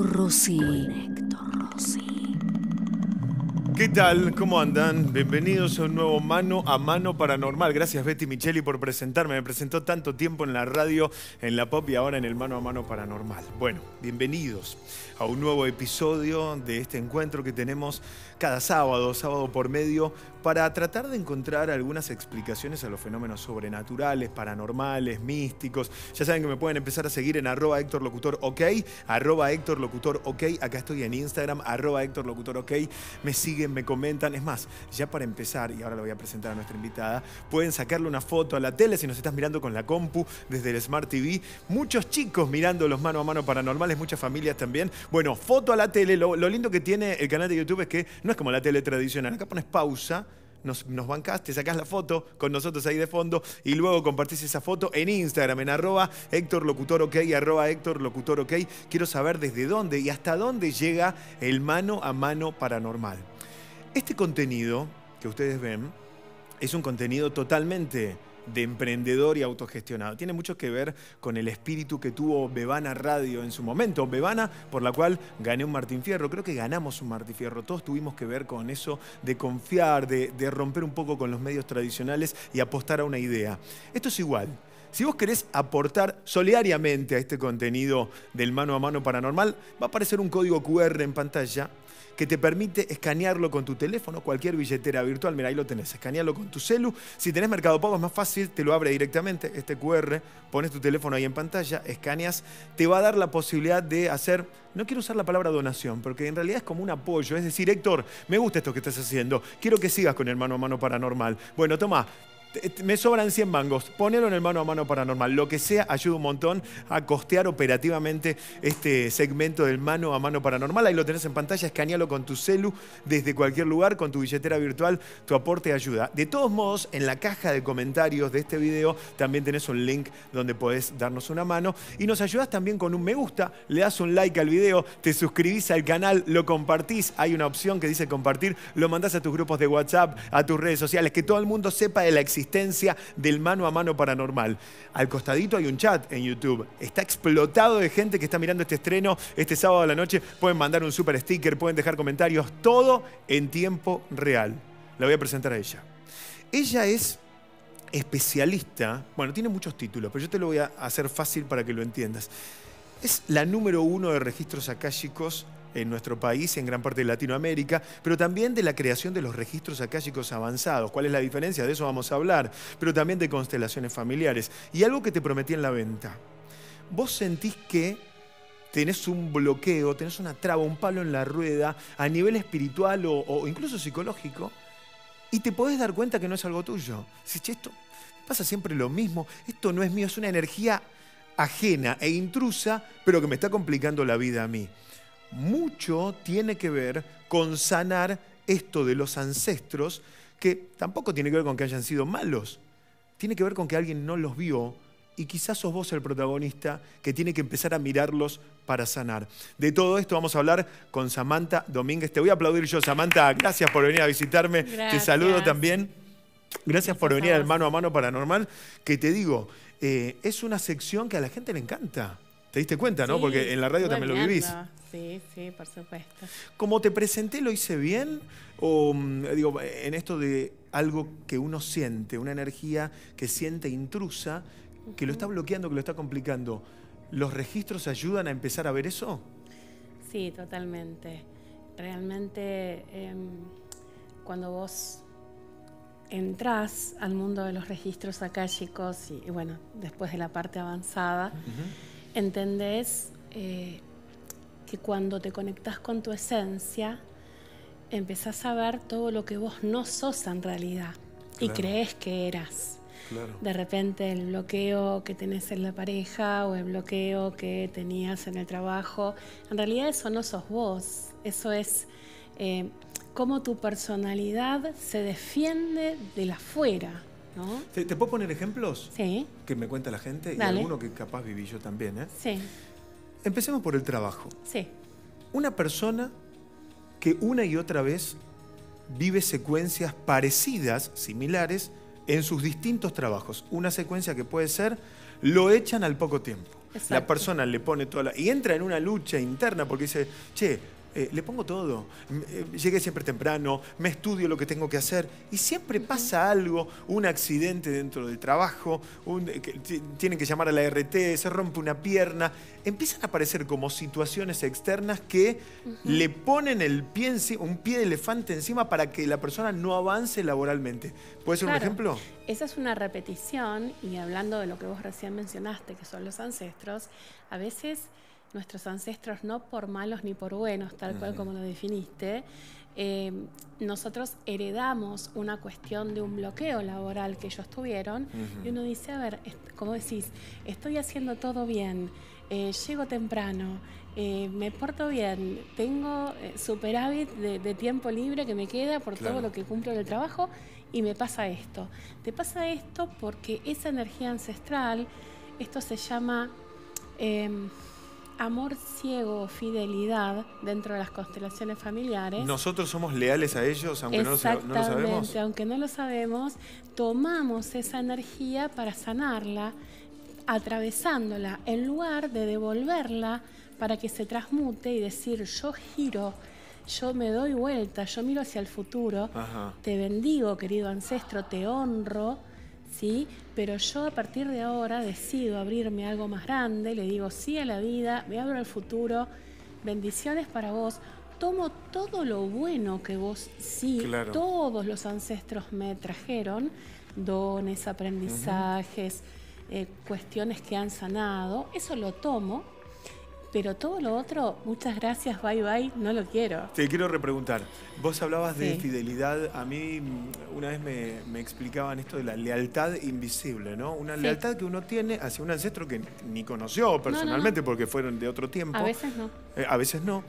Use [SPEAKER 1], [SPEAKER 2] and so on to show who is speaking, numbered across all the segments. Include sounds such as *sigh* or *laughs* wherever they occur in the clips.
[SPEAKER 1] Héctor Rossi. Héctor
[SPEAKER 2] ¿Qué tal? ¿Cómo andan? Bienvenidos a un nuevo Mano a Mano Paranormal. Gracias Betty Micheli por presentarme. Me presentó tanto tiempo en la radio, en la pop y ahora en el Mano a Mano Paranormal. Bueno, bienvenidos a un nuevo episodio de este encuentro que tenemos cada sábado, sábado por medio, para tratar de encontrar algunas explicaciones a los fenómenos sobrenaturales, paranormales, místicos. Ya saben que me pueden empezar a seguir en arroba Héctor Locutor OK, Héctor Locutor OK, acá estoy en Instagram, arroba Héctor Locutor OK, me siguen, me comentan. Es más, ya para empezar, y ahora lo voy a presentar a nuestra invitada, pueden sacarle una foto a la tele si nos estás mirando con la compu desde el Smart TV. Muchos chicos mirando los mano a mano paranormales, muchas familias también. Bueno, foto a la tele, lo, lindo que tiene el canal de YouTube es que es como la tele tradicional. Acá pones pausa, nos, nos te sacás la foto con nosotros ahí de fondo y luego compartís esa foto en Instagram, en arroba Héctor Locutor OK, arroba Héctor Locutor OK. Quiero saber desde dónde y hasta dónde llega el mano a mano paranormal. Este contenido que ustedes ven es un contenido totalmente de emprendedor y autogestionado. Tiene mucho que ver con el espíritu que tuvo Bebana Radio en su momento. Bebana, por la cual gané un Martín Fierro. Creo que ganamos un Martín Fierro. Todos tuvimos que ver con eso de confiar, de, de romper un poco con los medios tradicionales y apostar a una idea. Esto es igual. Si vos querés aportar solidariamente a este contenido del mano a mano paranormal, va a aparecer un código QR en pantalla que te permite escanearlo con tu teléfono, cualquier billetera virtual. Mira, ahí lo tenés, escanearlo con tu celu. Si tenés Mercado Pago es más fácil, te lo abre directamente este QR, pones tu teléfono ahí en pantalla, escaneas, te va a dar la posibilidad de hacer, no quiero usar la palabra donación, porque en realidad es como un apoyo, es decir, Héctor, me gusta esto que estás haciendo, quiero que sigas con el mano a mano paranormal. Bueno, toma, me sobran 100 mangos, ponelo en el mano a mano paranormal, lo que sea ayuda un montón a costear operativamente este segmento del mano a mano paranormal, ahí lo tenés en pantalla, escanealo con tu celu desde cualquier lugar, con tu billetera virtual, tu aporte ayuda. De todos modos, en la caja de comentarios de este video también tenés un link donde podés darnos una mano y nos ayudás también con un me gusta, le das un like al video, te suscribís al canal, lo compartís, hay una opción que dice compartir, lo mandás a tus grupos de WhatsApp, a tus redes sociales, que todo el mundo sepa de la existencia existencia del mano a mano paranormal. Al costadito hay un chat en YouTube. Está explotado de gente que está mirando este estreno este sábado a la noche. Pueden mandar un super sticker, pueden dejar comentarios, todo en tiempo real. La voy a presentar a ella. Ella es especialista, bueno, tiene muchos títulos, pero yo te lo voy a hacer fácil para que lo entiendas. Es la número uno de registros akáshicos en nuestro país y en gran parte de Latinoamérica, pero también de la creación de los registros akáshicos avanzados. ¿Cuál es la diferencia? De eso vamos a hablar, pero también de constelaciones familiares. Y algo que te prometí en la venta. Vos sentís que tenés un bloqueo, tenés una traba, un palo en la rueda a nivel espiritual o, incluso psicológico, y te podés dar cuenta que no es algo tuyo. Si esto pasa siempre lo mismo, esto no es mío, es una energía ajena e intrusa, pero que me está complicando la vida a mí mucho tiene que ver con sanar esto de los ancestros, que tampoco tiene que ver con que hayan sido malos, tiene que ver con que alguien no los vio y quizás sos vos el protagonista que tiene que empezar a mirarlos para sanar. De todo esto vamos a hablar con Samantha Domínguez. Te voy a aplaudir yo, Samantha. Gracias por venir a visitarme. Te saludo también. Gracias, por venir al Mano a Mano Paranormal, que te digo, eh, es una sección que a la gente le encanta. Te diste cuenta, ¿no? Porque en la radio también lo vivís.
[SPEAKER 1] Sí, sí, por supuesto.
[SPEAKER 2] ¿Cómo te presenté, ¿lo hice bien? O mm, digo, en esto de algo que uno siente, una energía que siente intrusa, que lo está bloqueando, que lo está complicando, ¿los registros ayudan a empezar a ver eso?
[SPEAKER 1] Sí, totalmente. Realmente, em, cuando vos entrás al mundo de los registros acá, y, bueno, después de la parte avanzada, entendés eh, que cuando te conectás con tu esencia, empezás a ver todo lo que vos no sos en realidad y crees que eras. De repente el bloqueo que tenés en la pareja o el bloqueo que tenías en el trabajo, en realidad eso no sos vos, eso es eh, cómo tu personalidad se defiende de la fuera.
[SPEAKER 2] ¿Te, puedo poner ejemplos? Sí. Que me cuenta la gente y alguno que capaz viví yo también. ¿eh? Sí. Empecemos por el trabajo. Sí. Una persona que una y otra vez vive secuencias parecidas, similares, en sus distintos trabajos. Una secuencia que puede ser, lo echan al poco tiempo. La persona le pone toda la... Y entra en una lucha interna porque dice, che, eh, le pongo todo. Eh, llegué siempre temprano, me estudio lo que tengo que hacer y siempre pasa algo, un accidente dentro del trabajo, eh, tienen que llamar a la RT, se rompe una pierna. Empiezan a aparecer como situaciones externas que le ponen el pie, un pie de elefante encima para que la persona no avance laboralmente. ¿Puede ser un ejemplo?
[SPEAKER 1] Esa es una repetición y hablando de lo que vos recién mencionaste, que son los ancestros, a veces nuestros ancestros, no por malos ni por buenos, tal cual como lo definiste, eh, nosotros heredamos una cuestión de un bloqueo laboral que ellos tuvieron y uno dice, a ver, como decís, estoy haciendo todo bien, eh, llego temprano, eh, me porto bien, tengo superávit de, de, tiempo libre que me queda por todo lo que cumplo en el trabajo y me pasa esto. Te pasa esto porque esa energía ancestral, esto se llama... Em, amor ciego fidelidad dentro de las constelaciones familiares.
[SPEAKER 2] Nosotros somos leales a ellos, aunque no lo, sabemos? Exactamente, sabemos.
[SPEAKER 1] Aunque no lo sabemos, tomamos esa energía para sanarla, atravesándola, en lugar de devolverla para que se transmute y decir yo giro yo me doy vuelta, yo miro hacia el futuro, te bendigo, querido ancestro, te honro ¿sí? Pero yo a partir de ahora decido abrirme algo más grande, le digo sí a la vida, me abro al futuro, bendiciones para vos, tomo todo lo bueno que vos sí, todos los ancestros me trajeron, dones, aprendizajes, eh, cuestiones que han sanado, eso lo tomo pero todo lo otro, muchas gracias, bye bye, no lo quiero.
[SPEAKER 2] Te quiero repreguntar. Vos hablabas de fidelidad. A mí mm, una vez me, explicaban esto de la lealtad invisible, ¿no? Una lealtad que uno tiene hacia un ancestro que ni conoció personalmente porque fueron de otro tiempo. A veces no. Eh, a veces no.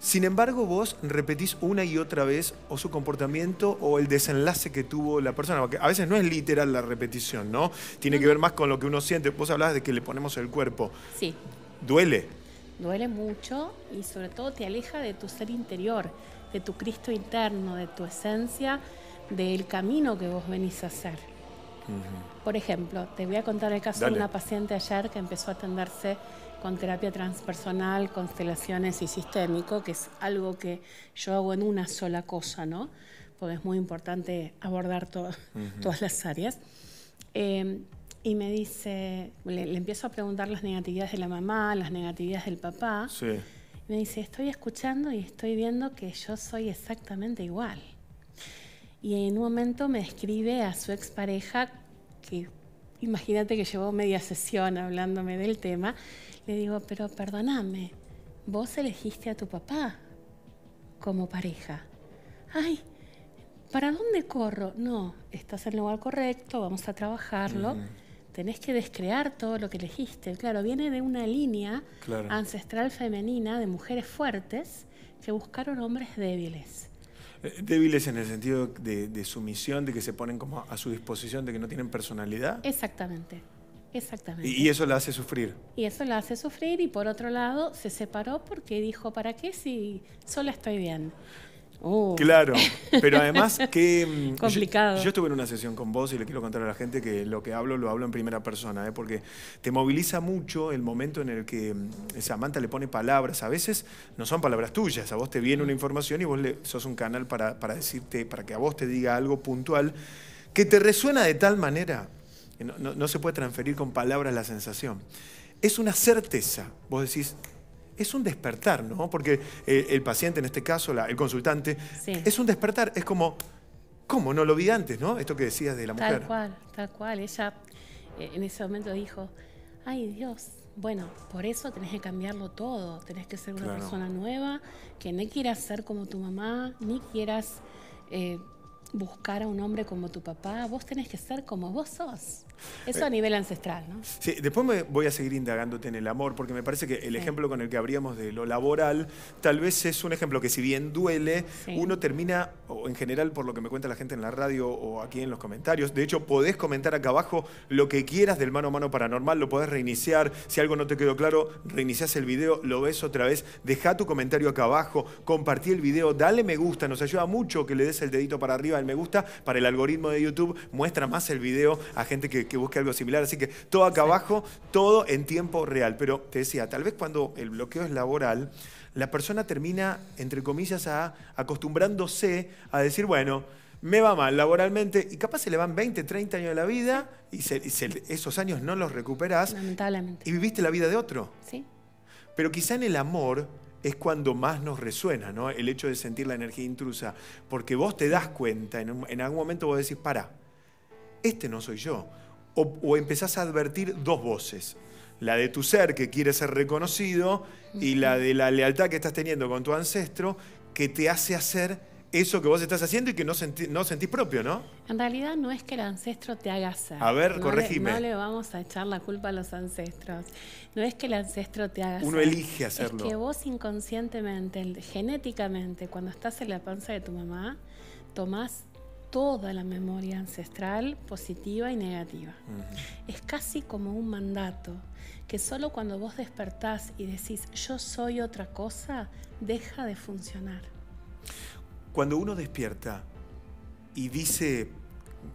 [SPEAKER 2] Sin embargo, vos repetís una y otra vez o su comportamiento o el desenlace que tuvo la persona, porque a veces no es literal la repetición, ¿no? Tiene que ver más con lo que uno siente. Vos hablabas de que le ponemos el cuerpo. Sí. Duele
[SPEAKER 1] duele mucho y sobre todo te aleja de tu ser interior, de tu Cristo interno, de tu esencia, del camino que vos venís a hacer. Por ejemplo, te voy a contar el caso de una paciente ayer que empezó a atenderse con terapia transpersonal, constelaciones y sistémico, que es algo que yo hago en una sola cosa, ¿no? Porque es muy importante abordar todas las áreas. Eh, y me dice, le, empiezo a preguntar las negatividades de la mamá, las negatividades del papá. me dice, estoy escuchando y estoy viendo que yo soy exactamente igual. Y en un momento me describe a su expareja, que imagínate que llevó media sesión hablándome del tema, le digo, pero perdóname, vos elegiste a tu papá como pareja. Ay, ¿para dónde corro? No, estás en el lugar correcto, vamos a trabajarlo. Mm tenés que descrear todo lo que elegiste. Claro, viene de una línea ancestral femenina de mujeres fuertes que buscaron hombres débiles.
[SPEAKER 2] Eh, débiles en el sentido de, sumisión, de que se ponen como a su disposición, de que no tienen personalidad.
[SPEAKER 1] Exactamente, exactamente. Y,
[SPEAKER 2] y, eso la hace sufrir.
[SPEAKER 1] Y eso la hace sufrir y por otro lado se separó porque dijo, ¿para qué si sola estoy bien? Uh. Claro,
[SPEAKER 2] pero además *laughs* que... Mm, Complicado. Yo, estuve en una sesión con vos y le quiero contar a la gente que lo que hablo lo hablo en primera persona, ¿eh? porque te moviliza mucho el momento en el que mm, Samantha le pone palabras. A veces no son palabras tuyas, a vos te viene una información y vos sos un canal para, decirte, para que a vos te diga algo puntual que te resuena de tal manera que no, se puede transferir con palabras la sensación. Es una certeza. Vos decís, es un despertar, ¿no? Porque eh, el paciente, en este caso, la, el consultante, es un despertar. Es como, ¿cómo no lo vi antes, no? Esto que decías de la mujer. Tal
[SPEAKER 1] cual, tal cual. Ella eh, en ese momento dijo, ay Dios, bueno, por eso tenés que cambiarlo todo. Tenés que ser una persona nueva, que no quieras ser como tu mamá, ni quieras... Eh, buscar a un hombre como tu papá, vos tenés que ser como vos sos. Eso eh, a nivel ancestral, ¿no?
[SPEAKER 2] Sí, después me voy a seguir indagándote en el amor, porque me parece que el ejemplo con el que habríamos de lo laboral, tal vez es un ejemplo que si bien duele, uno termina en general por lo que me cuenta la gente en la radio o aquí en los comentarios. De hecho, podés comentar acá abajo lo que quieras del mano a mano paranormal, lo podés reiniciar. Si algo no te quedó claro, reiniciás el video, lo ves otra vez, deja tu comentario acá abajo, compartí el video, dale me gusta, nos ayuda mucho que le des el dedito para arriba el me gusta, para el algoritmo de YouTube muestra más el video a gente que, busque algo similar. Así que todo acá abajo, todo en tiempo real. Pero te decía, tal vez cuando el bloqueo es laboral, la persona termina, entre comillas, acostumbrándose a decir, bueno, me va mal laboralmente y capaz se le van 20, 30 años de la vida y, esos años no los recuperas Y viviste la vida de otro. Sí. Pero quizá en el amor es cuando más nos resuena, ¿no? El hecho de sentir la energía intrusa. Porque vos te das cuenta, en, algún momento vos decís, para, este no soy yo. O, o empezás a advertir dos voces la de tu ser que quiere ser reconocido y la de la lealtad que estás teniendo con tu ancestro que te hace hacer eso que vos estás haciendo y que no, sentís propio, ¿no?
[SPEAKER 1] En realidad no es que el ancestro te haga hacer. A ver, corregime. no le vamos a echar la culpa a los ancestros. No es que el ancestro te haga Uno elige hacerlo. Es que vos inconscientemente, genéticamente, cuando estás en la panza de tu mamá, tomás toda la memoria ancestral, positiva y negativa. Es casi como un mandato que solo cuando vos despertás y decís yo soy otra cosa, deja de funcionar.
[SPEAKER 2] Cuando uno despierta y dice,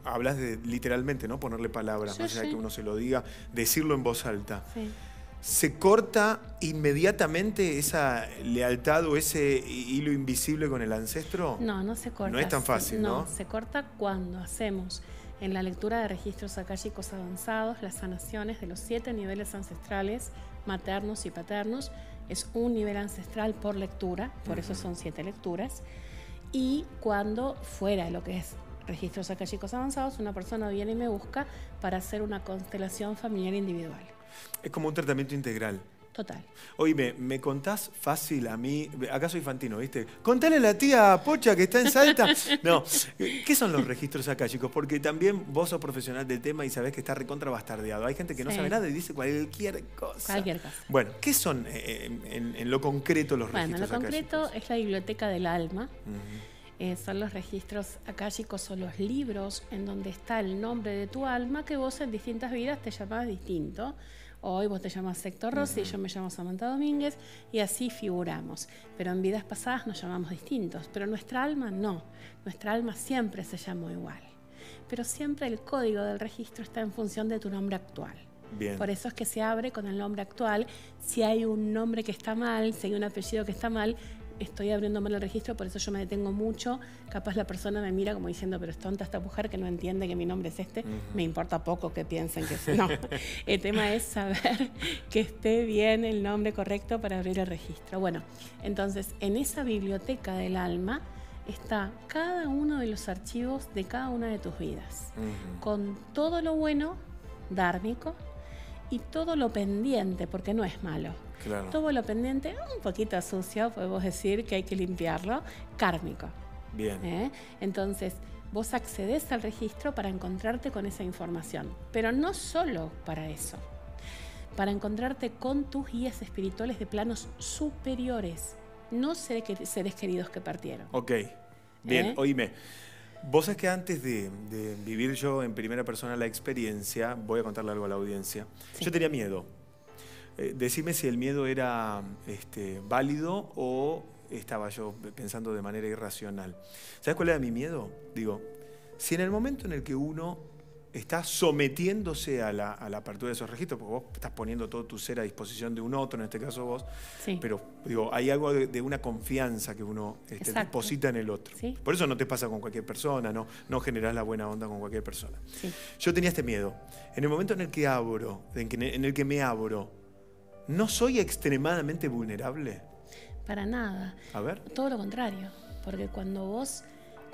[SPEAKER 2] hablas de literalmente, ¿no? Ponerle palabras, más allá de que uno se lo diga, decirlo en voz alta. ¿Se corta inmediatamente esa lealtad o ese hilo invisible con el ancestro?
[SPEAKER 1] No, no se corta. No es tan fácil, ¿no? No, se corta cuando hacemos en la lectura de registros akáshicos avanzados, las sanaciones de los siete niveles ancestrales, maternos y paternos, es un nivel ancestral por lectura, por eso son siete lecturas, y cuando fuera de lo que es registros akáshicos avanzados, una persona viene y me busca para hacer una constelación familiar individual.
[SPEAKER 2] Es como un tratamiento integral. Total. ¿me contás fácil a mí? Acá soy fantino, ¿viste? Contale a la tía Pocha que está en Salta. *laughs* No, ¿qué son los registros acá, Porque también vos sos profesional del tema y sabés que está recontra bastardeado. Hay gente que no sabe nada y dice cualquier
[SPEAKER 1] cosa. Cualquier cosa.
[SPEAKER 2] Bueno, ¿qué son eh, en, lo concreto los registros registros Bueno, lo
[SPEAKER 1] concreto es la biblioteca del alma. Eh, son los registros akáshicos son los libros en donde está el nombre de tu alma que vos en distintas vidas te llamabas distinto. Hoy vos te llamas Héctor Rossi, y yo me llamo Samantha Domínguez y así figuramos. Pero en vidas pasadas nos llamamos distintos, pero nuestra alma no. Nuestra alma siempre se llamó igual. Pero siempre el código del registro está en función de tu nombre actual. Por eso es que se abre con el nombre actual. Si hay un nombre que está mal, si hay un apellido que está mal, estoy abriendo mal el registro, por eso yo me detengo mucho. Capaz la persona me mira como diciendo, pero es tonta esta mujer que no entiende que mi nombre es este. Me importa poco que piensen que es. No, *laughs* el tema es saber que esté bien el nombre correcto para abrir el registro. Bueno, entonces en esa biblioteca del alma está cada uno de los archivos de cada una de tus vidas, con todo lo bueno, dármico, y todo lo pendiente, porque no es malo. Todo lo pendiente, un poquito sucio, podemos decir que hay que limpiarlo, kármico. Bien. ¿Eh? Entonces, vos accedes al registro para encontrarte con esa información, pero no solo para eso, para encontrarte con tus guías espirituales de planos superiores, no seres queridos que partieron. Ok, bien, ¿Eh?
[SPEAKER 2] oíme. Vos sabés que antes de, vivir yo en primera persona la experiencia, voy a contarle algo a la audiencia. Yo tenía miedo. Eh, decime si el miedo era este, válido o estaba yo pensando de manera irracional. ¿Sabes cuál era mi miedo? Digo, si en el momento en el que uno está sometiéndose a la, apertura de esos registros, porque vos estás poniendo todo tu ser a disposición de un otro, en este caso vos, pero digo, hay algo de, una confianza que uno este, deposita en el otro. Por eso no te pasa con cualquier persona, no, no generás la buena onda con cualquier persona. Yo tenía este miedo. En el momento en el que abro, en, en el que me abro, ¿no soy extremadamente vulnerable?
[SPEAKER 1] Para nada. A ver. Todo lo contrario, porque cuando vos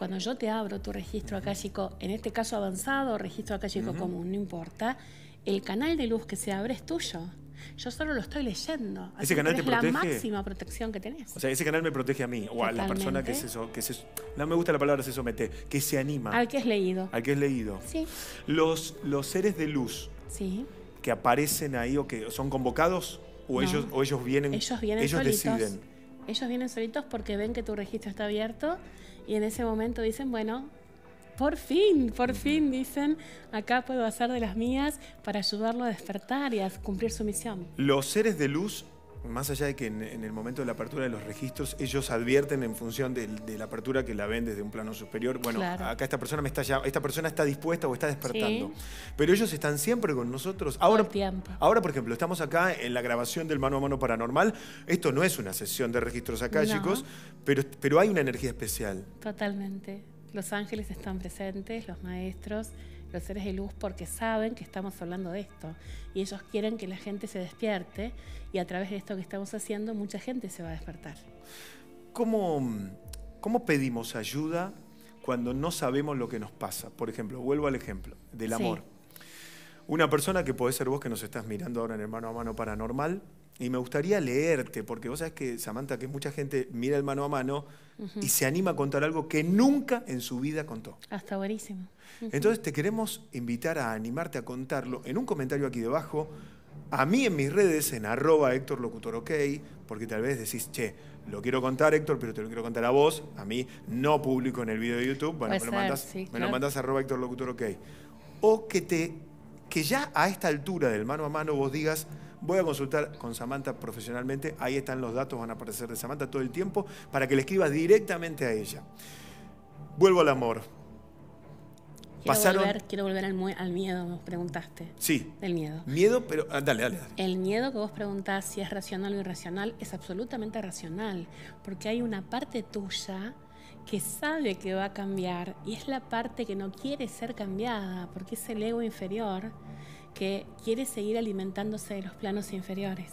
[SPEAKER 1] cuando yo te abro tu registro acá, chico, en este caso avanzado registro acá, chico, común, no importa, el canal de luz que se abre es tuyo. Yo solo lo estoy leyendo. ese canal te protege. Es la máxima protección que tenés. O sea,
[SPEAKER 2] ese canal me protege a mí o a la persona que se, que No me gusta la palabra se somete, que se anima. Al que es leído. Al que es leído. Sí. Los, los seres de luz que aparecen ahí o que son convocados o, ellos, o ellos vienen. Ellos vienen solitos.
[SPEAKER 1] Ellos vienen solitos porque ven que tu registro está abierto y en ese momento dicen, bueno, por fin, por fin, dicen, acá puedo hacer de las mías para ayudarlo a despertar y a cumplir su misión.
[SPEAKER 2] Los seres de luz más allá de que en, el momento de la apertura de los registros, ellos advierten en función de, la apertura que la ven desde un plano superior, bueno, acá esta persona me está esta persona está dispuesta o está despertando. Pero ellos están siempre con nosotros. Ahora, ahora, por ejemplo, estamos acá en la grabación del mano a mano paranormal. Esto no es una sesión de registros acá, chicos, pero, pero hay una energía especial.
[SPEAKER 1] Totalmente. Los ángeles están presentes, los maestros los seres de luz porque saben que estamos hablando de esto y ellos quieren que la gente se despierte y a través de esto que estamos haciendo mucha gente se va a despertar.
[SPEAKER 2] ¿Cómo, cómo pedimos ayuda cuando no sabemos lo que nos pasa? Por ejemplo, vuelvo al ejemplo del amor. Una persona que puede ser vos que nos estás mirando ahora en hermano mano a mano paranormal, y me gustaría leerte, porque vos sabés que, Samantha, que mucha gente mira el mano a mano y se anima a contar algo que nunca en su vida contó.
[SPEAKER 1] Hasta buenísimo. Entonces te
[SPEAKER 2] queremos invitar a animarte a contarlo en un comentario aquí debajo, a mí en mis redes, en arroba Héctor Locutor OK, porque tal vez decís, che, lo quiero contar Héctor, pero te lo quiero contar a vos, a mí no público en el video de YouTube, bueno, me, lo, mandás, me lo arroba Héctor Locutor OK. O que, te, que ya a esta altura del mano a mano vos digas, Voy a consultar con Samantha profesionalmente, ahí están los datos, van a aparecer de Samantha todo el tiempo, para que le escribas directamente a ella. Vuelvo al amor.
[SPEAKER 1] Quiero, volver, quiero volver al, miedo, nos preguntaste. Sí. El miedo.
[SPEAKER 2] Miedo, pero. Ah, dale, dale,
[SPEAKER 1] El miedo que vos preguntás si es racional o irracional es absolutamente racional, porque hay una parte tuya que sabe que va a cambiar y es la parte que no quiere ser cambiada, porque es el ego inferior que quiere seguir alimentándose de los planos inferiores.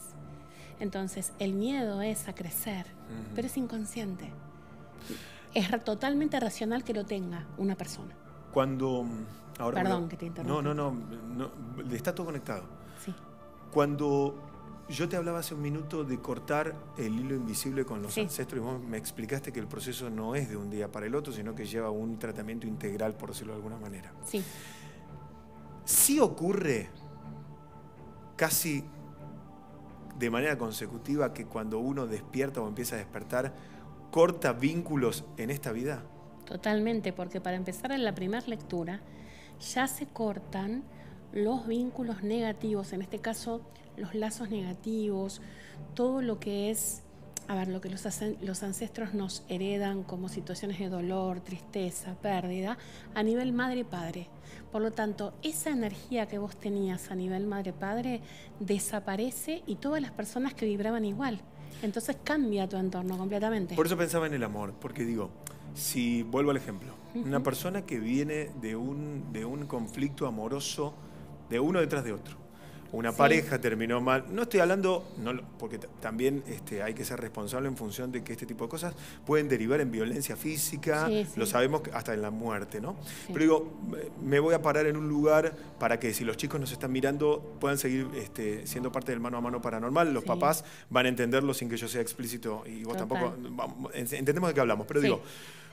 [SPEAKER 1] Entonces, el miedo es a crecer, pero es inconsciente. Es totalmente racional que lo tenga una persona.
[SPEAKER 2] Cuando. Ahora Perdón que te interrumpa. No, no, no, Está todo conectado. Sí. Cuando. Yo te hablaba hace un minuto de cortar el hilo invisible con los ancestros y vos me explicaste que el proceso no es de un día para el otro, sino que lleva un tratamiento integral, por decirlo de alguna manera. Sí sí ocurre casi de manera consecutiva que cuando uno despierta o empieza a despertar, corta vínculos en esta vida?
[SPEAKER 1] Totalmente, porque para empezar en la primera lectura, ya se cortan los vínculos negativos, en este caso los lazos negativos, todo lo que es a ver, lo que los, ancestros nos heredan como situaciones de dolor, tristeza, pérdida, a nivel madre-padre. Por lo tanto, esa energía que vos tenías a nivel madre-padre desaparece y todas las personas que vibraban igual. Entonces cambia tu entorno completamente. Por eso
[SPEAKER 2] pensaba en el amor, porque digo, si vuelvo al ejemplo, una persona que viene de un, de un conflicto amoroso, de uno detrás de otro, una pareja terminó mal. No estoy hablando, no, porque también este, hay que ser responsable en función de que este tipo de cosas pueden derivar en violencia física, lo sabemos hasta en la muerte, ¿no? Pero digo, me voy a parar en un lugar para que si los chicos nos están mirando puedan seguir este, siendo parte del mano a mano paranormal, los papás van a entenderlo sin que yo sea explícito y vos tampoco, entendemos de qué hablamos, pero digo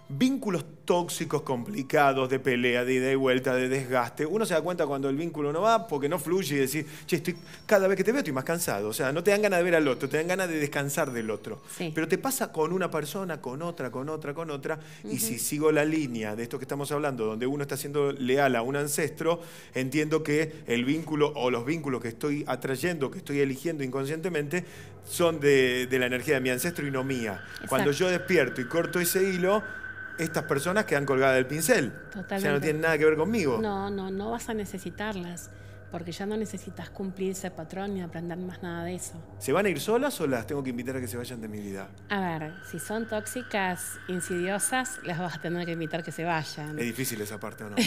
[SPEAKER 2] vínculos tóxicos, complicados, de pelea, de ida y vuelta, de desgaste. Uno se da cuenta cuando el vínculo no va porque no fluye y decir, che, estoy, cada vez que te veo estoy más cansado. O sea, no te dan ganas de ver al otro, te dan ganas de descansar del otro. Pero te pasa con una persona, con otra, con otra, con otra. Y si sigo la línea de esto que estamos hablando, donde uno está siendo leal a un ancestro, entiendo que el vínculo o los vínculos que estoy atrayendo, que estoy eligiendo inconscientemente, son de, la energía de mi ancestro y no mía. Cuando yo despierto y corto ese hilo, estas personas quedan colgadas del pincel.
[SPEAKER 1] Totalmente. O no tienen nada
[SPEAKER 2] que ver conmigo. No,
[SPEAKER 1] no, no vas a necesitarlas. Porque ya no necesitas cumplir ese patrón ni aprender más nada de eso.
[SPEAKER 2] ¿Se van a ir solas o las tengo que invitar a que se vayan de mi vida?
[SPEAKER 1] A ver, si son tóxicas, insidiosas, las vas a tener que invitar que se vayan. Es
[SPEAKER 2] difícil esa parte, ¿o no?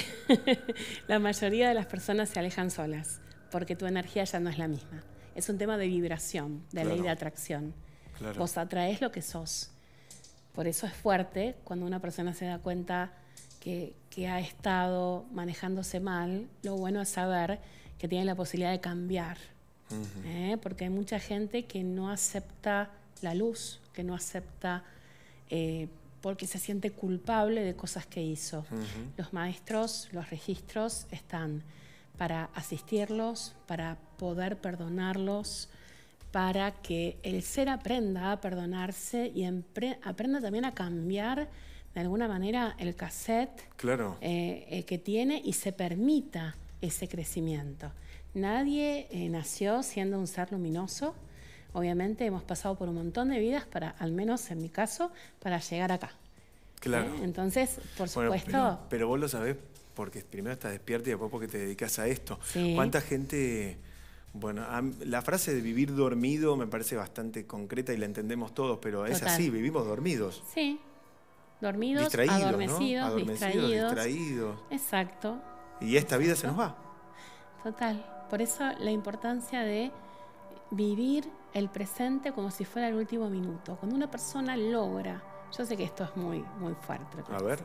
[SPEAKER 1] *laughs* la mayoría de las personas se alejan solas, porque tu energía ya no es la misma. Es un tema de vibración, de ley de atracción. Claro. Vos atraes lo que sos. Por eso es fuerte cuando una persona se da cuenta que, ha estado manejándose mal, lo bueno es saber que tiene la posibilidad de cambiar. ¿eh? Porque hay mucha gente que no acepta la luz, que no acepta eh, porque se siente culpable de cosas que hizo. Los maestros, los registros están para asistirlos, para poder perdonarlos, para que el ser aprenda a perdonarse y aprenda también a cambiar de alguna manera el cassette eh, que tiene y se permita ese crecimiento. Nadie eh, nació siendo un ser luminoso. Obviamente hemos pasado por un montón de vidas para, al menos en mi caso, para llegar acá. Claro. ¿Eh? Entonces, por supuesto.
[SPEAKER 2] Pero, vos lo sabés porque primero estás despierto y después porque te dedicas a esto. Sí. ¿Cuánta gente bueno, la frase de vivir dormido me parece bastante concreta y la entendemos todos, pero es así, vivimos dormidos.
[SPEAKER 1] Sí, dormidos, adormecidos, distraídos. Exacto.
[SPEAKER 2] Y esta vida se nos
[SPEAKER 1] va. Total, por eso la importancia de vivir el presente como si fuera el último minuto. Cuando una persona logra, yo sé que esto es muy, muy fuerte. A ver.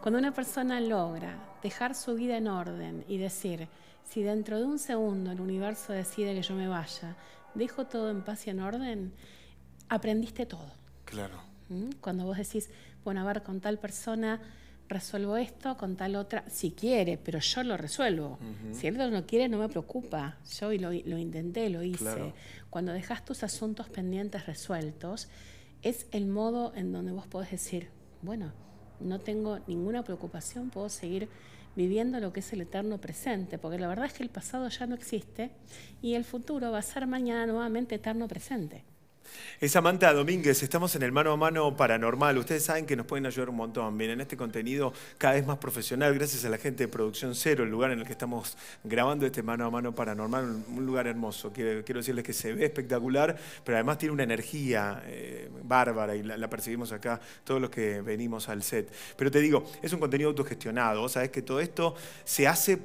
[SPEAKER 1] Cuando una persona logra dejar su vida en orden y decir, si dentro de un segundo el universo decide que yo me vaya, dejo todo en paz y en orden, aprendiste todo. Claro. ¿Mm? Cuando vos decís, bueno, a ver, con tal persona resuelvo esto, con tal otra, si quiere, pero yo lo resuelvo. Si él no quiere, no me preocupa. Yo lo, lo intenté, lo hice. Cuando dejas tus asuntos pendientes resueltos, es el modo en donde vos podés decir, bueno, no tengo ninguna preocupación, puedo seguir viviendo lo que es el eterno presente, porque la verdad es que el pasado ya no existe y el futuro va a ser mañana nuevamente eterno presente.
[SPEAKER 2] Es Samantha Domínguez, estamos en el mano a mano paranormal. Ustedes saben que nos pueden ayudar un montón. en este contenido cada vez más profesional, gracias a la gente de Producción Cero, el lugar en el que estamos grabando este mano a mano paranormal, un lugar hermoso. Quiero, decirles que se ve espectacular, pero además tiene una energía eh, bárbara y la, percibimos acá todos los que venimos al set. Pero te digo, es un contenido autogestionado. Sabes que todo esto se hace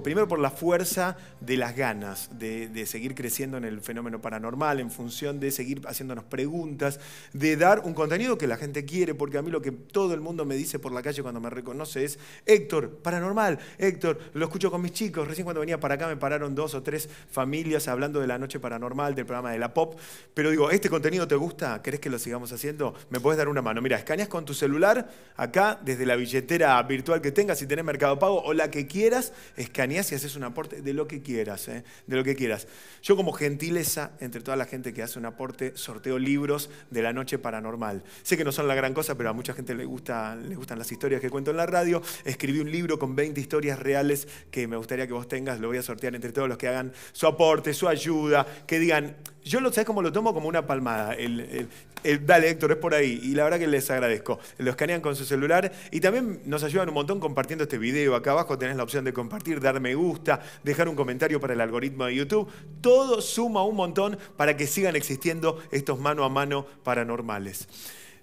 [SPEAKER 2] primero por la fuerza de las ganas de, seguir creciendo en el fenómeno paranormal, en función de seguir haciéndonos preguntas, de dar un contenido que la gente quiere, porque a mí lo que todo el mundo me dice por la calle cuando me reconoce es, Héctor, paranormal, Héctor, lo escucho con mis chicos, recién cuando venía para acá me pararon dos o tres familias hablando de la noche paranormal, del programa de la pop, pero digo, ¿este contenido te gusta? ¿Querés que lo sigamos haciendo? ¿Me puedes dar una mano? Mira, escaneas con tu celular acá desde la billetera virtual que tengas, si tenés Mercado Pago o la que quieras, escaneas escaneas y haces un aporte de lo que quieras, ¿eh? de lo que quieras. Yo como gentileza, entre toda la gente que hace un aporte, sorteo libros de la noche paranormal. Sé que no son la gran cosa, pero a mucha gente le, gusta, le gustan las historias que cuento en la radio. Escribí un libro con 20 historias reales que me gustaría que vos tengas. Lo voy a sortear entre todos los que hagan su aporte, su ayuda, que digan, yo lo sé como lo tomo como una palmada. el, eh, dale, Héctor, es por ahí. Y la verdad que les agradezco. Lo escanean con su celular y también nos ayudan un montón compartiendo este video. Acá abajo tenés la opción de compartir, dar me gusta, dejar un comentario para el algoritmo de YouTube. Todo suma un montón para que sigan existiendo estos mano a mano paranormales.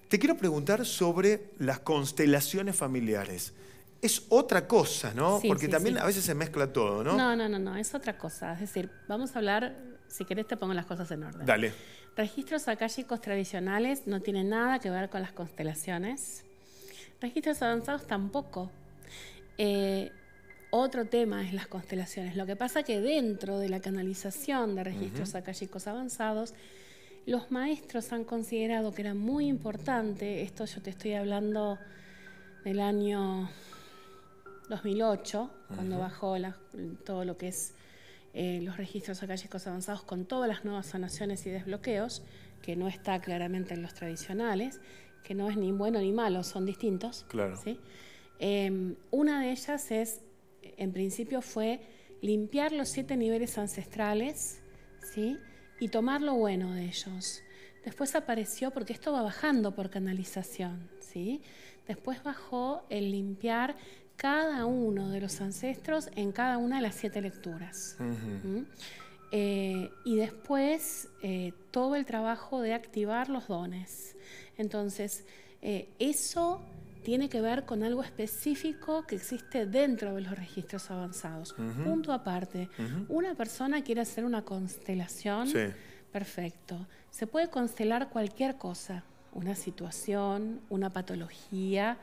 [SPEAKER 2] Te quiero preguntar sobre las constelaciones familiares. Es otra cosa, ¿no? Porque también a veces se mezcla todo, ¿no? No,
[SPEAKER 1] no, no, no, es otra cosa. Es decir, vamos a hablar si querés te pongo las cosas en orden. Dale. Registros akáshicos tradicionales no tienen nada que ver con las constelaciones. Registros avanzados tampoco. Eh, otro tema es las constelaciones. Lo que pasa que dentro de la canalización de registros uh avanzados, los maestros han considerado que era muy importante, esto yo te estoy hablando del año 2008, cuando bajó todo lo que es eh, los registros acálicos avanzados con todas las nuevas sanaciones y desbloqueos, que no está claramente en los tradicionales, que no es ni bueno ni malo, son distintos. Claro. ¿sí? Em, una de ellas es, en principio, fue limpiar los siete niveles ancestrales ¿sí? y tomar lo bueno de ellos. Después apareció, porque esto va bajando por canalización, ¿sí? después bajó el limpiar cada uno de los ancestros en cada una de las siete lecturas. ¿Mm? Eh, y después eh, todo el trabajo de activar los dones. Entonces, eh, eso tiene que ver con algo específico que existe dentro de los registros avanzados. Punto aparte, una persona quiere hacer una constelación, perfecto. Se puede constelar cualquier cosa, una situación, una patología,